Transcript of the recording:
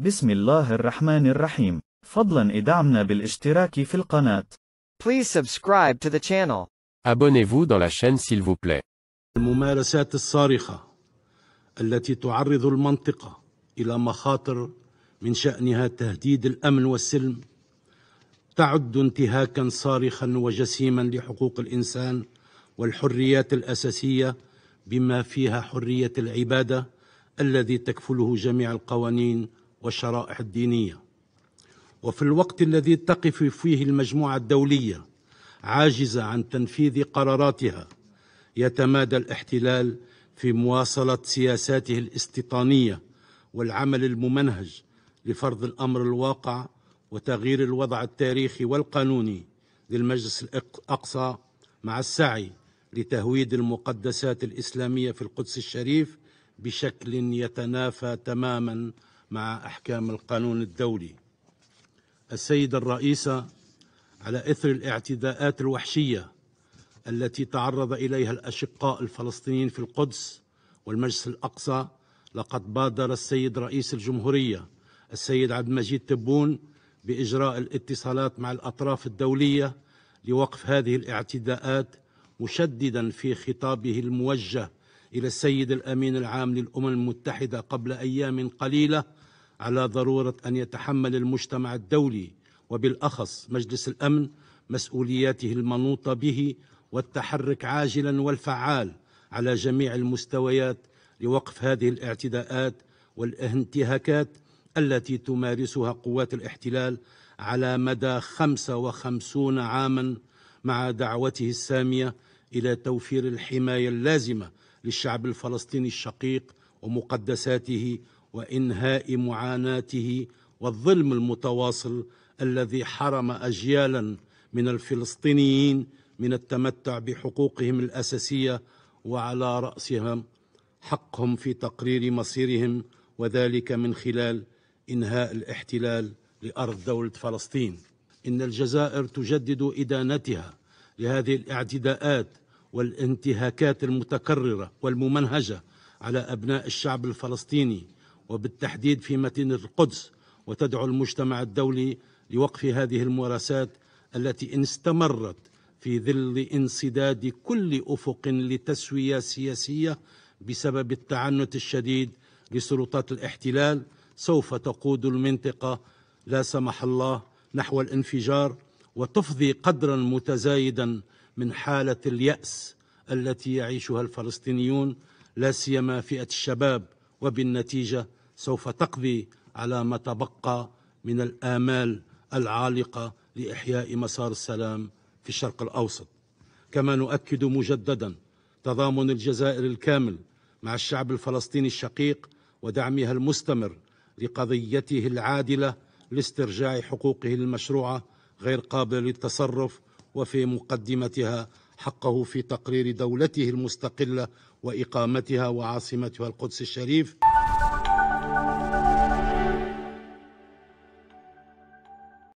بسم الله الرحمن الرحيم فضلا ادعمنا بالاشتراك في القناة Please subscribe to the channel. Abonnez-vous dans la chaîne s'il vous plaît. الممارسات الصارخة التي تعرض المنطقة إلى مخاطر من شأنها تهديد الأمن والسلم تعد انتهاكا صارخا وجسيما لحقوق الإنسان والحريات الأساسية بما فيها حرية العبادة الذي تكفله جميع القوانين والشرائح الدينيه وفي الوقت الذي تقف فيه المجموعه الدوليه عاجزه عن تنفيذ قراراتها يتمادى الاحتلال في مواصله سياساته الاستيطانيه والعمل الممنهج لفرض الامر الواقع وتغيير الوضع التاريخي والقانوني للمجلس الاقصى مع السعي لتهويد المقدسات الاسلاميه في القدس الشريف بشكل يتنافى تماما مع أحكام القانون الدولي السيدة الرئيسة على إثر الاعتداءات الوحشية التي تعرض إليها الأشقاء الفلسطينيين في القدس والمجلس الأقصى لقد بادر السيد رئيس الجمهورية السيد عبد المجيد تبون بإجراء الاتصالات مع الأطراف الدولية لوقف هذه الاعتداءات مشددا في خطابه الموجه إلى السيد الأمين العام للأمم المتحدة قبل أيام قليلة على ضروره ان يتحمل المجتمع الدولي وبالاخص مجلس الامن مسؤولياته المنوطه به والتحرك عاجلا والفعال على جميع المستويات لوقف هذه الاعتداءات والانتهاكات التي تمارسها قوات الاحتلال على مدى 55 عاما مع دعوته الساميه الى توفير الحمايه اللازمه للشعب الفلسطيني الشقيق ومقدساته وانهاء معاناته والظلم المتواصل الذي حرم اجيالا من الفلسطينيين من التمتع بحقوقهم الاساسيه وعلى راسهم حقهم في تقرير مصيرهم وذلك من خلال انهاء الاحتلال لارض دوله فلسطين ان الجزائر تجدد ادانتها لهذه الاعتداءات والانتهاكات المتكرره والممنهجه على ابناء الشعب الفلسطيني وبالتحديد في مدينة القدس وتدعو المجتمع الدولي لوقف هذه الممارسات التي إن استمرت في ظل انسداد كل أفق لتسوية سياسية بسبب التعنت الشديد لسلطات الاحتلال سوف تقود المنطقة لا سمح الله نحو الانفجار وتفضي قدرا متزايدا من حالة اليأس التي يعيشها الفلسطينيون لا سيما فئة الشباب وبالنتيجة سوف تقضي على ما تبقى من الآمال العالقة لإحياء مسار السلام في الشرق الأوسط كما نؤكد مجددا تضامن الجزائر الكامل مع الشعب الفلسطيني الشقيق ودعمها المستمر لقضيته العادلة لاسترجاع حقوقه المشروعة غير قابلة للتصرف وفي مقدمتها حقه في تقرير دولته المستقلة وإقامتها وعاصمتها القدس الشريف